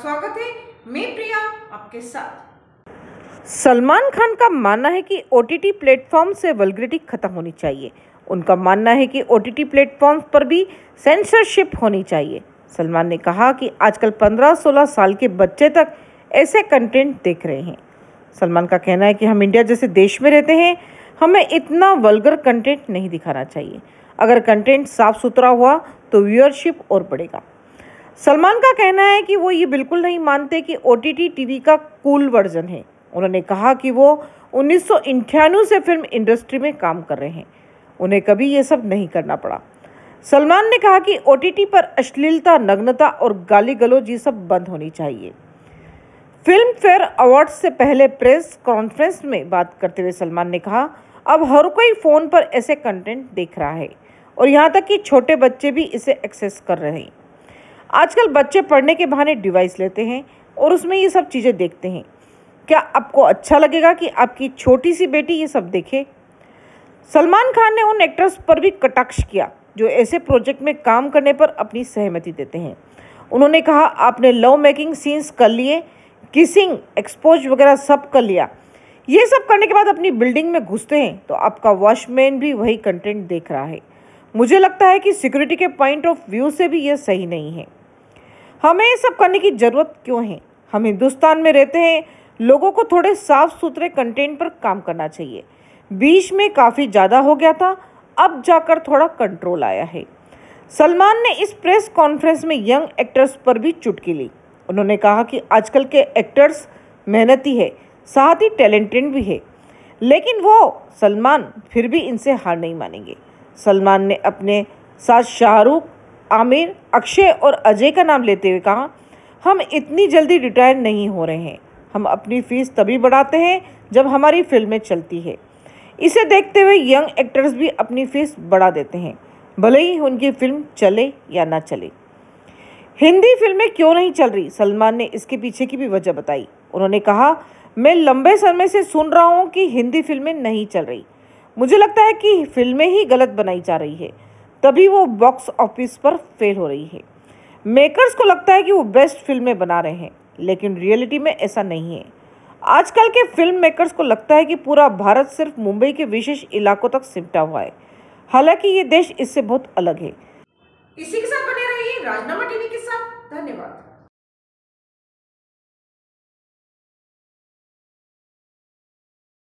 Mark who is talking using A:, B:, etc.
A: स्वागत है मैं प्रिया आपके साथ सलमान खान का मानना है कि ओ टी प्लेटफॉर्म से वलग्रिटी खत्म होनी चाहिए उनका मानना है कि ओ टी प्लेटफॉर्म पर भी सेंसरशिप होनी चाहिए सलमान ने कहा कि आजकल 15-16 साल के बच्चे तक ऐसे कंटेंट देख रहे हैं सलमान का कहना है कि हम इंडिया जैसे देश में रहते हैं हमें इतना वलगर कंटेंट नहीं दिखाना चाहिए अगर कंटेंट साफ सुथरा हुआ तो व्यूअरशिप और बढ़ेगा सलमान का कहना है कि वो ये बिल्कुल नहीं मानते कि ओ टी टीवी का कूल वर्जन है उन्होंने कहा कि वो उन्नीस से फिल्म इंडस्ट्री में काम कर रहे हैं उन्हें कभी ये सब नहीं करना पड़ा सलमान ने कहा कि ओ पर अश्लीलता नग्नता और गाली गलोज ये सब बंद होनी चाहिए फिल्म फेयर अवार्ड से पहले प्रेस कॉन्फ्रेंस में बात करते हुए सलमान ने कहा अब हर कोई फ़ोन पर ऐसे कंटेंट देख रहा है और यहाँ तक कि छोटे बच्चे भी इसे एक्सेस कर रहे हैं आजकल बच्चे पढ़ने के बहाने डिवाइस लेते हैं और उसमें ये सब चीज़ें देखते हैं क्या आपको अच्छा लगेगा कि आपकी छोटी सी बेटी ये सब देखे सलमान खान ने उन एक्टर्स पर भी कटाक्ष किया जो ऐसे प्रोजेक्ट में काम करने पर अपनी सहमति देते हैं उन्होंने कहा आपने लव मेकिंग सीन्स कर लिए किसिंग एक्सपोज वगैरह सब कर लिया ये सब करने के बाद अपनी बिल्डिंग में घुसते हैं तो आपका वॉचमैन भी वही कंटेंट देख रहा है मुझे लगता है कि सिक्योरिटी के पॉइंट ऑफ व्यू से भी यह सही नहीं है हमें ये सब करने की ज़रूरत क्यों है हम हिंदुस्तान में रहते हैं लोगों को थोड़े साफ सुथरे कंटेंट पर काम करना चाहिए बीच में काफ़ी ज़्यादा हो गया था अब जाकर थोड़ा कंट्रोल आया है सलमान ने इस प्रेस कॉन्फ्रेंस में यंग एक्टर्स पर भी चुटकी ली उन्होंने कहा कि आजकल के एक्टर्स मेहनती है साथ ही टैलेंटेड भी है लेकिन वो सलमान फिर भी इनसे हार नहीं मानेंगे सलमान ने अपने साथ शाहरुख आमिर अक्षय और अजय का नाम लेते हुए कहा हम इतनी जल्दी रिटायर नहीं हो रहे हैं हम अपनी फीस तभी बढ़ाते हैं जब हमारी फिल्में चलती है इसे देखते हुए यंग एक्टर्स भी अपनी फीस बढ़ा देते हैं भले ही उनकी फिल्म चले या ना चले हिंदी फिल्में क्यों नहीं चल रही सलमान ने इसके पीछे की भी वजह बताई उन्होंने कहा मैं लंबे समय से सुन रहा हूँ कि हिंदी फिल्में नहीं चल रही मुझे लगता है कि फिल्में ही गलत बनाई जा रही है तभी वो बॉक्स ऑफिस पर फेल हो रही है मेकर्स को लगता है कि वो बेस्ट फिल्में बना रहे हैं लेकिन रियलिटी में ऐसा नहीं है आजकल के फिल्म मेकर्स को लगता है कि पूरा भारत सिर्फ मुंबई के विशेष इलाकों तक सिमटा हुआ है हालांकि ये देश इससे बहुत अलग है इसी के साथ बने रहिए राजनामा टीवी के साथ धन्यवाद